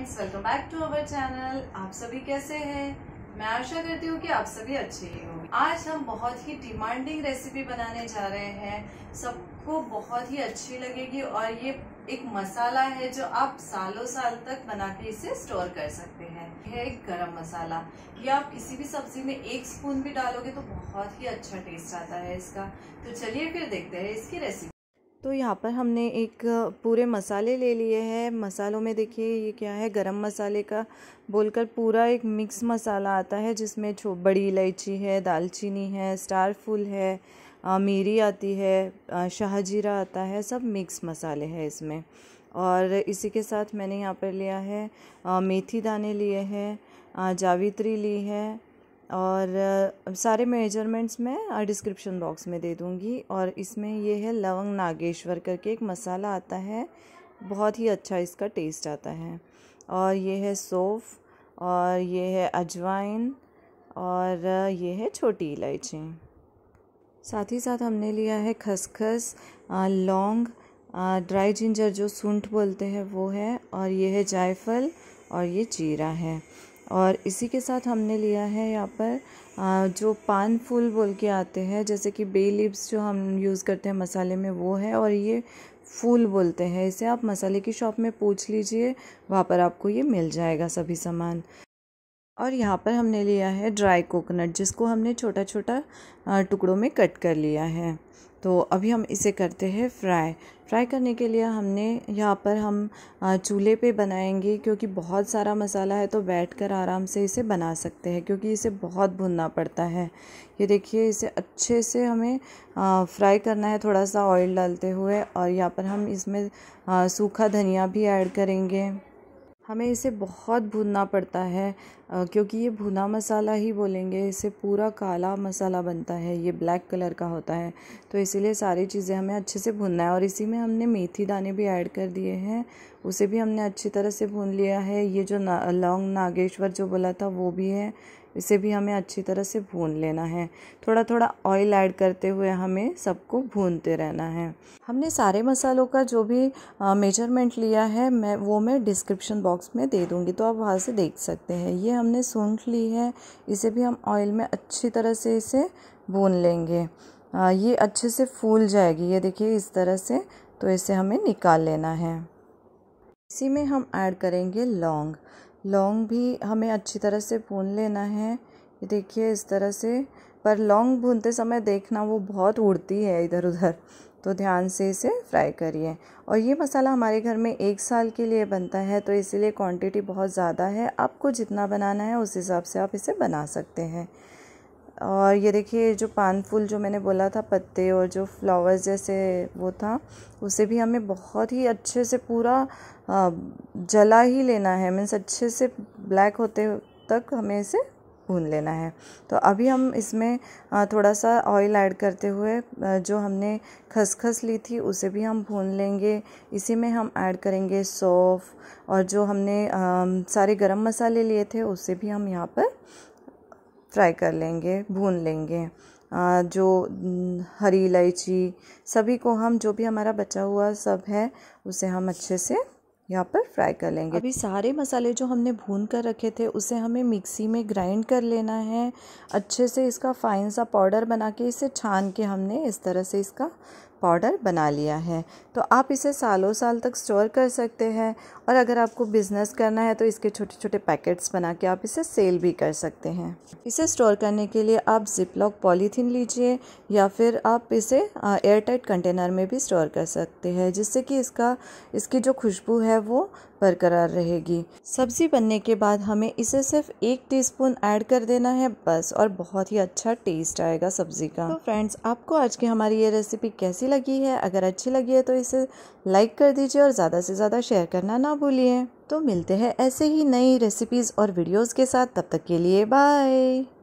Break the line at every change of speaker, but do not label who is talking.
friends welcome back to our channel आप सभी कैसे हैं मैं आशा करती हूँ कि आप सभी अच्छे ही हो आज हम बहुत ही डिमांडिंग रेसिपी बनाने जा रहे हैं सबको बहुत ही अच्छी लगेगी और ये एक मसाला है जो आप सालों साल तक बना के इसे स्टोर कर सकते हैं यह है एक गरम मसाला ये आप किसी भी सब्जी में एक स्पून भी डालोगे तो बहुत ही अच्छा टेस्ट आता है इसका तो चलिए फिर देखते हैं इसकी रेसिपी तो यहाँ पर हमने एक पूरे मसाले ले लिए हैं मसालों में देखिए ये क्या है गरम मसाले का बोलकर पूरा एक मिक्स मसाला आता है जिसमें छो बड़ी इलायची है दालचीनी है स्टार फूल है मीरी आती है शाहजीरा आता है सब मिक्स मसाले हैं इसमें और इसी के साथ मैंने यहाँ पर लिया है मेथी दाने लिए हैं जावित्री ली है और सारे मेजरमेंट्स मैं डिस्क्रिप्शन बॉक्स में दे दूँगी और इसमें यह है लवंग नागेश्वर करके एक मसाला आता है बहुत ही अच्छा इसका टेस्ट आता है और ये है सौफ़ और ये है अजवाइन और ये है छोटी इलायची साथ ही साथ हमने लिया है खसखस लौंग ड्राई जिंजर जो सूंठ बोलते हैं वो है और ये है जायफल और ये जीरा है और इसी के साथ हमने लिया है यहाँ पर जो पान फूल बोल के आते हैं जैसे कि बे लिप्स जो हम यूज़ करते हैं मसाले में वो है और ये फूल बोलते हैं इसे आप मसाले की शॉप में पूछ लीजिए वहाँ पर आपको ये मिल जाएगा सभी सामान और यहाँ पर हमने लिया है ड्राई कोकोनट जिसको हमने छोटा छोटा टुकड़ों में कट कर लिया है तो अभी हम इसे करते हैं फ्राई फ्राई करने के लिए हमने यहाँ पर हम चूल्हे पे बनाएंगे क्योंकि बहुत सारा मसाला है तो बैठ कर आराम से इसे बना सकते हैं क्योंकि इसे बहुत भुनना पड़ता है ये देखिए इसे अच्छे से हमें फ्राई करना है थोड़ा सा ऑयल डालते हुए और यहाँ पर हम इसमें सूखा धनिया भी ऐड करेंगे हमें इसे बहुत भूनना पड़ता है क्योंकि ये भुना मसाला ही बोलेंगे इसे पूरा काला मसाला बनता है ये ब्लैक कलर का होता है तो इसीलिए सारी चीज़ें हमें अच्छे से भुनना है और इसी में हमने मेथी दाने भी ऐड कर दिए हैं उसे भी हमने अच्छी तरह से भून लिया है ये जो ना लौंग नागेश्वर जो बोला था वो भी है इसे भी हमें अच्छी तरह से भून लेना है थोड़ा थोड़ा ऑयल ऐड करते हुए हमें सबको भूनते रहना है हमने सारे मसालों का जो भी मेजरमेंट लिया है मैं वो मैं डिस्क्रिप्शन बॉक्स में दे दूँगी तो आप वहाँ से देख सकते हैं ये हमने सूंठ ली है इसे भी हम ऑयल में अच्छी तरह से इसे भून लेंगे आ, ये अच्छे से फूल जाएगी ये देखिए इस तरह से तो इसे हमें निकाल लेना है इसी में हम ऐड करेंगे लौंग लौंग भी हमें अच्छी तरह से भून लेना है ये देखिए इस तरह से पर लौंग भूनते समय देखना वो बहुत उड़ती है इधर उधर तो ध्यान से इसे फ्राई करिए और ये मसाला हमारे घर में एक साल के लिए बनता है तो इसीलिए क्वांटिटी बहुत ज़्यादा है आपको जितना बनाना है उस हिसाब से आप इसे बना सकते हैं और ये देखिए जो पान फूल जो मैंने बोला था पत्ते और जो फ्लावर्स जैसे वो था उसे भी हमें बहुत ही अच्छे से पूरा जला ही लेना है मीन्स अच्छे से ब्लैक होते तक हमें इसे भून लेना है तो अभी हम इसमें थोड़ा सा ऑयल ऐड करते हुए जो हमने खसखस ली थी उसे भी हम भून लेंगे इसी में हम ऐड करेंगे सौफ़ और जो हमने सारे गरम मसाले लिए थे उसे भी हम यहाँ पर फ्राई कर लेंगे भून लेंगे जो हरी इलायची सभी को हम जो भी हमारा बचा हुआ सब है उसे हम अच्छे से यहाँ पर फ्राई कर लेंगे अभी सारे मसाले जो हमने भून कर रखे थे उसे हमें मिक्सी में ग्राइंड कर लेना है अच्छे से इसका फाइन सा पाउडर बना के इसे छान के हमने इस तरह से इसका पाउडर बना लिया है तो आप इसे सालों साल तक स्टोर कर सकते हैं और अगर आपको बिज़नेस करना है तो इसके छोटे छोटे पैकेट्स बना के आप इसे सेल भी कर सकते हैं इसे स्टोर करने के लिए आप जिप लॉक पॉलीथीन लीजिए या फिर आप इसे एयरटाइट कंटेनर में भी स्टोर कर सकते हैं जिससे कि इसका इसकी जो खुशबू है वो बरकरार रहेगी सब्ज़ी बनने के बाद हमें इसे सिर्फ एक टीस्पून ऐड कर देना है बस और बहुत ही अच्छा टेस्ट आएगा सब्ज़ी का तो फ्रेंड्स आपको आज की हमारी ये रेसिपी कैसी लगी है अगर अच्छी लगी है तो इसे लाइक कर दीजिए और ज़्यादा से ज़्यादा शेयर करना ना भूलिए तो मिलते हैं ऐसे ही नई रेसिपीज़ और वीडियोज़ के साथ तब तक के लिए बाय